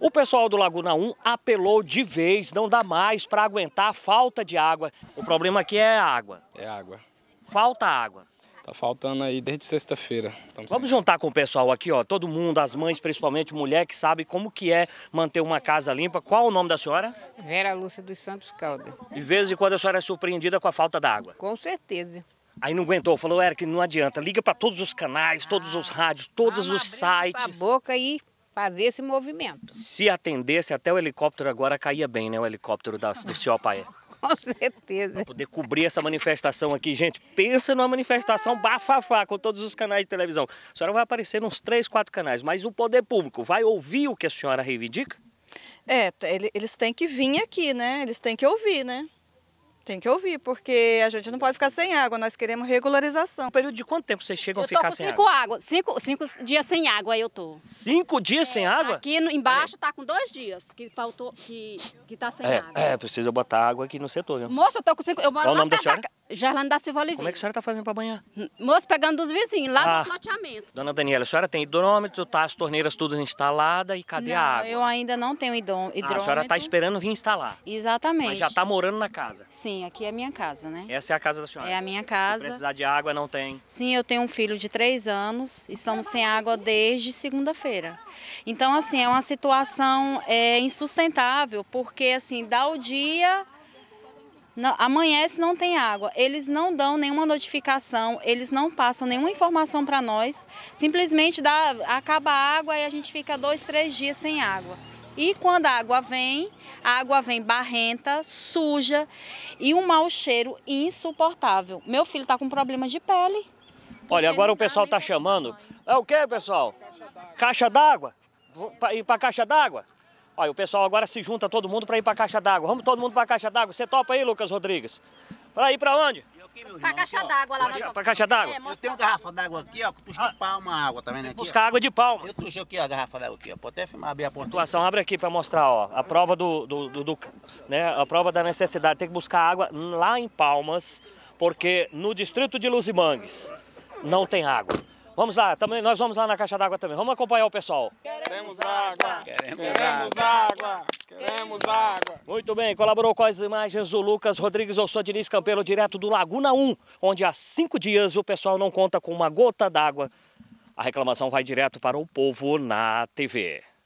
O pessoal do Laguna 1 apelou de vez, não dá mais para aguentar a falta de água. O problema aqui é água. É água. Falta água. Tá faltando aí desde sexta-feira. Vamos juntar com o pessoal aqui, ó. Todo mundo, as mães, principalmente mulher, que sabe como que é manter uma casa limpa. Qual o nome da senhora? Vera Lúcia dos Santos Calda. E vez em quando a senhora é surpreendida com a falta d'água? Com certeza. Aí não aguentou, falou, que não adianta. Liga para todos os canais, todos os ah, rádios, todos ah, os sites. A boca e fazer esse movimento. Se atendesse, até o helicóptero agora caía bem, né? O helicóptero da, do senhor Paé. Com certeza. Pra poder cobrir essa manifestação aqui, gente. Pensa numa manifestação ah. bafafá com todos os canais de televisão. A senhora vai aparecer nos três, quatro canais, mas o poder público vai ouvir o que a senhora reivindica? É, eles têm que vir aqui, né? Eles têm que ouvir, né? Tem que ouvir, porque a gente não pode ficar sem água, nós queremos regularização. Um período de quanto tempo vocês chegam a ficar sem cinco água? Cinco, cinco dias sem água aí eu tô. Cinco dias é, sem água? Aqui no, embaixo é. tá com dois dias que faltou, que, que tá sem é, água. É, precisa botar água aqui no setor, viu? Moça, eu tô com cinco. Eu moro Qual o nome da senhora? Da... Gerlando da Silva Oliveira. Como é que a senhora está fazendo para banhar? Moço, pegando dos vizinhos, lá ah, no loteamento. Dona Daniela, a senhora tem hidrômetro, tá as torneiras todas instaladas e cadê não, a água? eu ainda não tenho hidrômetro. Ah, a senhora está esperando vir instalar. Exatamente. Mas já está morando na casa. Sim, aqui é a minha casa, né? Essa é a casa da senhora? É a minha casa. Se precisar de água, não tem? Sim, eu tenho um filho de três anos, estamos sem água desde segunda-feira. Então, assim, é uma situação é, insustentável, porque, assim, dá o dia não, amanhece não tem água. Eles não dão nenhuma notificação, eles não passam nenhuma informação para nós. Simplesmente dá, acaba a água e a gente fica dois, três dias sem água. E quando a água vem, a água vem barrenta, suja e um mau cheiro insuportável. Meu filho está com problema de pele. Olha, agora o pessoal está chamando. É o que, pessoal? Caixa d'água? Ir para caixa d'água? Olha, o pessoal agora se junta todo mundo para ir para a caixa d'água. Vamos todo mundo para a caixa d'água. Você topa aí, Lucas Rodrigues? Para ir para onde? Para a caixa d'água lá, Para a caixa d'água? É, eu tenho uma garrafa d'água aqui, ó, que tu ah, palma água, tá Buscar ó. água de palma. Eu trouxe aqui, ó, a garrafa d'água aqui, ó. Pode até filmar, abrir a ponta. Situação, aqui. abre aqui para mostrar, ó, a prova do, do, do, do, né, a prova da necessidade. Tem que buscar água lá em Palmas, porque no distrito de Luzimangues não tem água. Vamos lá, também, nós vamos lá na caixa d'água também. Vamos acompanhar o pessoal. Queremos água! Queremos água! Queremos água! Muito bem, colaborou com as imagens o Lucas Rodrigues, eu sou Diniz Campelo, direto do Laguna 1, onde há cinco dias o pessoal não conta com uma gota d'água. A reclamação vai direto para o povo na TV.